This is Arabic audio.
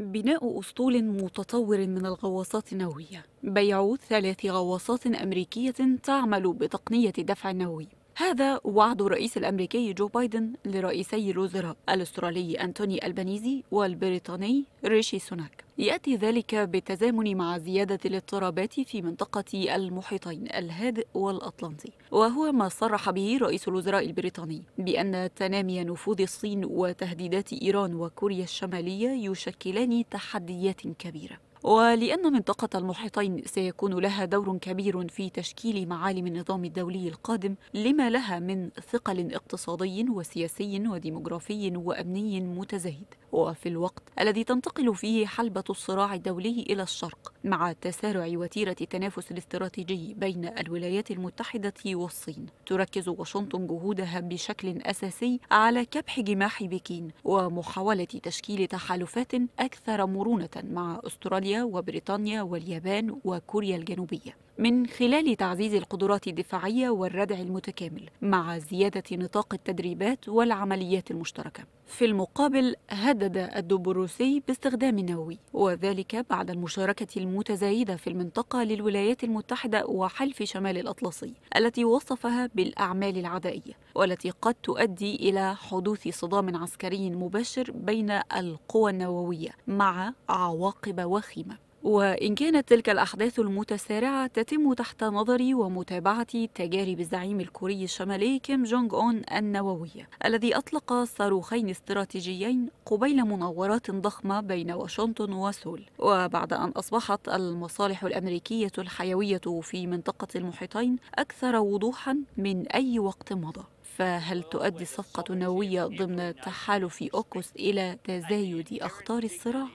بناء أسطول متطور من الغواصات النووية بيع ثلاث غواصات أمريكية تعمل بتقنية الدفع النووي هذا وعد الرئيس الأمريكي جو بايدن لرئيسي الوزراء الأسترالي أنتوني البانيزي والبريطاني ريشي سوناك يأتي ذلك بالتزامن مع زيادة الاضطرابات في منطقة المحيطين الهادئ والأطلنطي وهو ما صرح به رئيس الوزراء البريطاني بأن تنامي نفوذ الصين وتهديدات إيران وكوريا الشمالية يشكلان تحديات كبيرة ولأن منطقة المحيطين سيكون لها دور كبير في تشكيل معالم النظام الدولي القادم لما لها من ثقل اقتصادي وسياسي وديمغرافي وأمني متزايد وفي الوقت الذي تنتقل فيه حلبة الصراع الدولي إلى الشرق مع تسارع وتيرة التنافس الاستراتيجي بين الولايات المتحدة والصين تركز واشنطن جهودها بشكل أساسي على كبح جماح بكين ومحاولة تشكيل تحالفات أكثر مرونة مع أستراليا استراليا وبريطانيا واليابان وكوريا الجنوبية من خلال تعزيز القدرات الدفاعية والردع المتكامل مع زيادة نطاق التدريبات والعمليات المشتركة في المقابل هدد الدب الروسي باستخدام النووي وذلك بعد المشاركة المتزايدة في المنطقة للولايات المتحدة وحلف شمال الأطلسي التي وصفها بالأعمال العدائية والتي قد تؤدي إلى حدوث صدام عسكري مباشر بين القوى النووية مع عواقب وخيمة وإن كانت تلك الأحداث المتسارعة تتم تحت نظري ومتابعة تجارب الزعيم الكوري الشمالي كيم جونج أون النووية الذي أطلق صاروخين استراتيجيين قبيل مناورات ضخمة بين واشنطن وسول وبعد أن أصبحت المصالح الأمريكية الحيوية في منطقة المحيطين أكثر وضوحا من أي وقت مضى فهل تؤدي الصفقة النووية ضمن تحالف أوكوس إلى تزايد أخطار الصراع؟